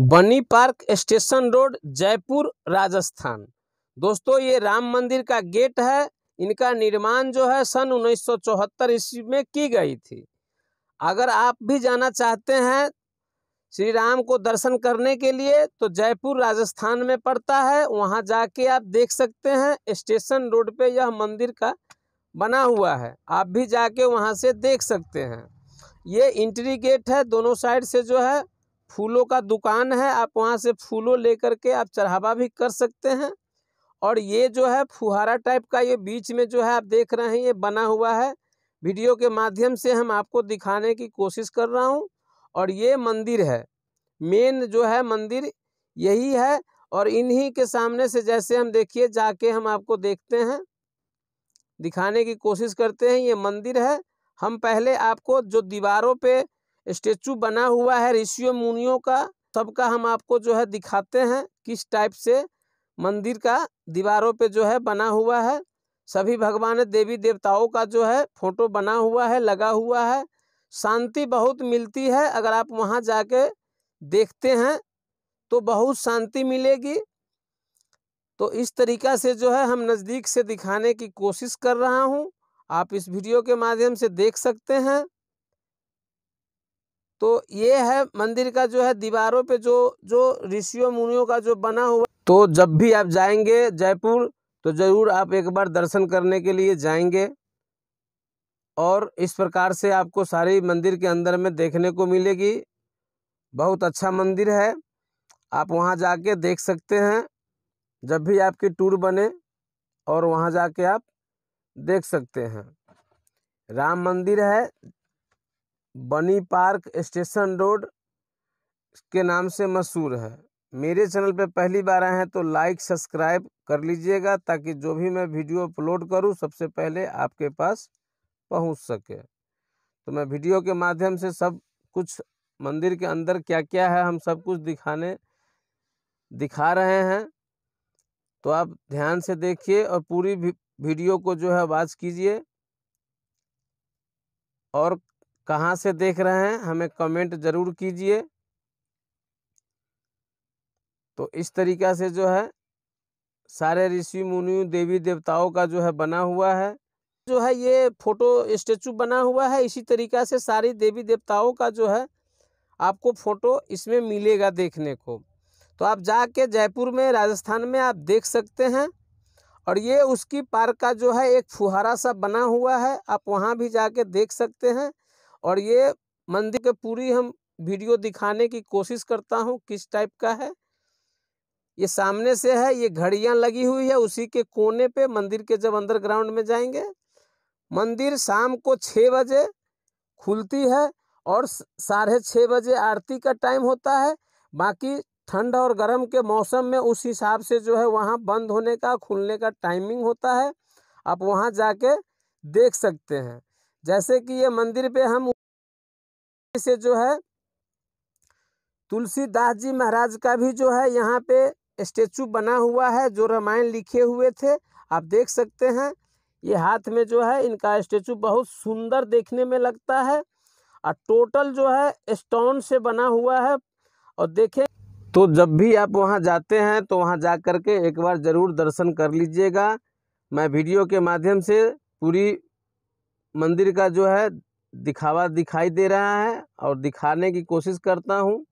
बनी park station road Jaipur Rajasthan दोस्तों ये राम मंदिर का गेट है इनका निर्माण जो है सन 1974 ईस्वी में की गई थी अगर आप भी जाना चाहते हैं श्री राम को दर्शन करने के लिए तो जयपुर राजस्थान में पड़ता है वहाँ जाके आप देख सकते हैं स्टेशन रोड पे यह मंदिर का बना हुआ है आप भी जाके वहाँ से देख सकते हैं ये इंट्री गेट है दोनों साइड से जो है फूलों का दुकान है आप वहाँ से फूलों लेकर के आप चढ़ावा भी कर सकते हैं और ये जो है फुहारा टाइप का ये बीच में जो है आप देख रहे हैं ये बना हुआ है वीडियो के माध्यम से हम आपको दिखाने की कोशिश कर रहा हूँ और ये मंदिर है मेन जो है मंदिर यही है और इन्हीं के सामने से जैसे हम देखिए जाके हम आपको देखते हैं दिखाने की कोशिश करते हैं ये मंदिर है हम पहले आपको जो दीवारों पे स्टेचू बना हुआ है ऋषियों मुनियों का सबका हम आपको जो है दिखाते हैं किस टाइप से मंदिर का दीवारों पे जो है बना हुआ है सभी भगवान देवी देवताओं का जो है फोटो बना हुआ है लगा हुआ है शांति बहुत मिलती है अगर आप वहाँ जाके देखते हैं तो बहुत शांति मिलेगी तो इस तरीका से जो है हम नज़दीक से दिखाने की कोशिश कर रहा हूँ आप इस वीडियो के माध्यम से देख सकते हैं तो ये है मंदिर का जो है दीवारों पे जो जो ऋषियों मुनियों का जो बना हुआ तो जब भी आप जाएंगे जयपुर तो ज़रूर आप एक बार दर्शन करने के लिए जाएंगे और इस प्रकार से आपको सारी मंदिर के अंदर में देखने को मिलेगी बहुत अच्छा मंदिर है आप वहाँ जाके देख सकते हैं जब भी आपकी टूर बने और वहाँ जाके आप देख सकते हैं राम मंदिर है बनी पार्क स्टेशन रोड के नाम से मशहूर है मेरे चैनल पे पहली बार आए हैं तो लाइक सब्सक्राइब कर लीजिएगा ताकि जो भी मैं वीडियो अपलोड करूं सबसे पहले आपके पास पहुंच सके तो मैं वीडियो के माध्यम से सब कुछ मंदिर के अंदर क्या क्या है हम सब कुछ दिखाने दिखा रहे हैं तो आप ध्यान से देखिए और पूरी वीडियो को जो है वाच कीजिए और कहाँ से देख रहे हैं हमें कमेंट ज़रूर कीजिए तो इस तरीक़ा से जो है सारे ऋषि मुनि देवी देवताओं का जो है बना हुआ है जो है ये फोटो स्टेचू बना हुआ है इसी तरीक़ा से सारी देवी देवताओं का जो है आपको फ़ोटो इसमें मिलेगा देखने को तो आप जाके जयपुर में राजस्थान में आप देख सकते हैं और ये उसकी पार्क का जो है एक फुहारा सा बना हुआ है आप वहाँ भी जाके देख सकते हैं और ये मंदिर के पूरी हम वीडियो दिखाने की कोशिश करता हूँ किस टाइप का है ये सामने से है ये घड़ियाँ लगी हुई है उसी के कोने पे मंदिर के जब अंदर ग्राउंड में जाएंगे मंदिर शाम को छः बजे खुलती है और साढ़े छः बजे आरती का टाइम होता है बाकी ठंड और गर्म के मौसम में उस हिसाब से जो है वहाँ बंद होने का खुलने का टाइमिंग होता है आप वहाँ जाके देख सकते हैं जैसे कि ये मंदिर पे हम से जो है तुलसीदास जी महाराज का भी जो है यहाँ पे स्टेचू बना हुआ है जो रामायण लिखे हुए थे आप देख सकते हैं ये हाथ में जो है इनका स्टेचू बहुत सुंदर देखने में लगता है और टोटल जो है स्टोन से बना हुआ है और देखें तो जब भी आप वहाँ जाते हैं तो वहाँ जा कर के एक बार ज़रूर दर्शन कर लीजिएगा मैं वीडियो के माध्यम से पूरी मंदिर का जो है दिखावा दिखाई दे रहा है और दिखाने की कोशिश करता हूँ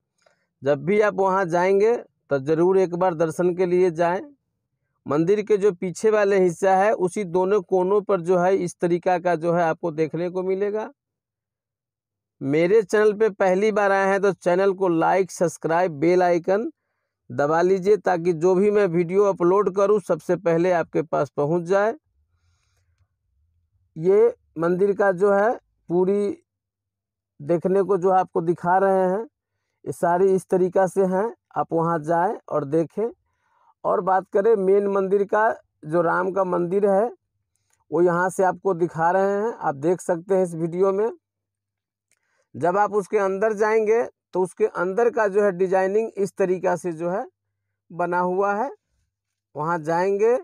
जब भी आप वहाँ जाएंगे तो ज़रूर एक बार दर्शन के लिए जाएं मंदिर के जो पीछे वाले हिस्सा है उसी दोनों कोनों पर जो है इस तरीका का जो है आपको देखने को मिलेगा मेरे चैनल पे पहली बार आए हैं तो चैनल को लाइक सब्सक्राइब बेल आइकन दबा लीजिए ताकि जो भी मैं वीडियो अपलोड करूँ सबसे पहले आपके पास पहुँच जाए ये मंदिर का जो है पूरी देखने को जो आपको दिखा रहे हैं ये सारी इस तरीक़ा से हैं आप वहाँ जाएं और देखें और बात करें मेन मंदिर का जो राम का मंदिर है वो यहाँ से आपको दिखा रहे हैं आप देख सकते हैं इस वीडियो में जब आप उसके अंदर जाएंगे तो उसके अंदर का जो है डिजाइनिंग इस तरीक़ा से जो है बना हुआ है वहाँ जाएंगे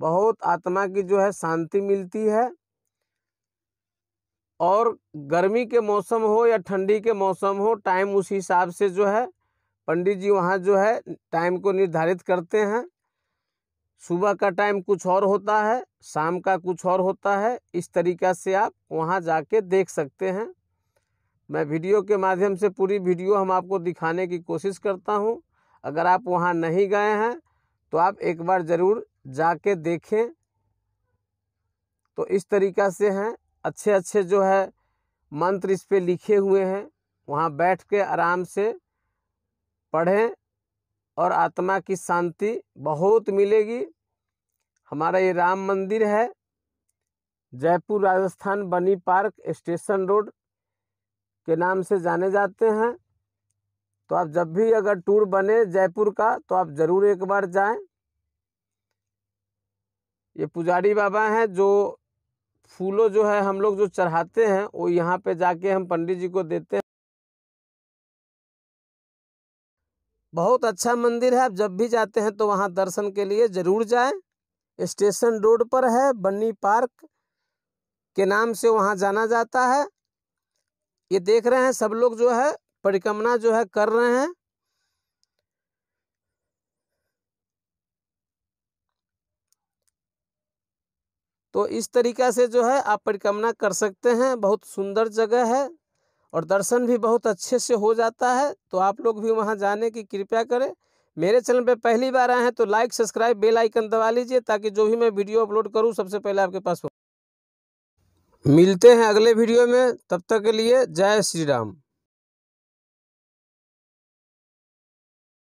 बहुत आत्मा की जो है शांति मिलती है और गर्मी के मौसम हो या ठंडी के मौसम हो टाइम उस हिसाब से जो है पंडित जी वहाँ जो है टाइम को निर्धारित करते हैं सुबह का टाइम कुछ और होता है शाम का कुछ और होता है इस तरीक़ा से आप वहाँ जाके देख सकते हैं मैं वीडियो के माध्यम से पूरी वीडियो हम आपको दिखाने की कोशिश करता हूँ अगर आप वहाँ नहीं गए हैं तो आप एक बार ज़रूर जाके देखें तो इस तरीक़ा से हैं अच्छे अच्छे जो है मंत्र इस पर लिखे हुए हैं वहाँ बैठ के आराम से पढ़ें और आत्मा की शांति बहुत मिलेगी हमारा ये राम मंदिर है जयपुर राजस्थान बनी पार्क स्टेशन रोड के नाम से जाने जाते हैं तो आप जब भी अगर टूर बने जयपुर का तो आप ज़रूर एक बार जाएं ये पुजारी बाबा हैं जो फूलों जो है हम लोग जो चढ़ाते हैं वो यहाँ पे जाके हम पंडित जी को देते हैं बहुत अच्छा मंदिर है आप जब भी जाते हैं तो वहाँ दर्शन के लिए ज़रूर जाएं स्टेशन रोड पर है बन्नी पार्क के नाम से वहाँ जाना जाता है ये देख रहे हैं सब लोग जो है परिक्रमा जो है कर रहे हैं तो इस तरीक़ा से जो है आप परिक्रमा कर सकते हैं बहुत सुंदर जगह है और दर्शन भी बहुत अच्छे से हो जाता है तो आप लोग भी वहाँ जाने की कृपया करें मेरे चैनल पे पहली बार आए हैं तो लाइक सब्सक्राइब बेल आइकन दबा लीजिए ताकि जो भी मैं वीडियो अपलोड करूँ सबसे पहले आपके पास हो मिलते हैं अगले वीडियो में तब तक के लिए जय श्री राम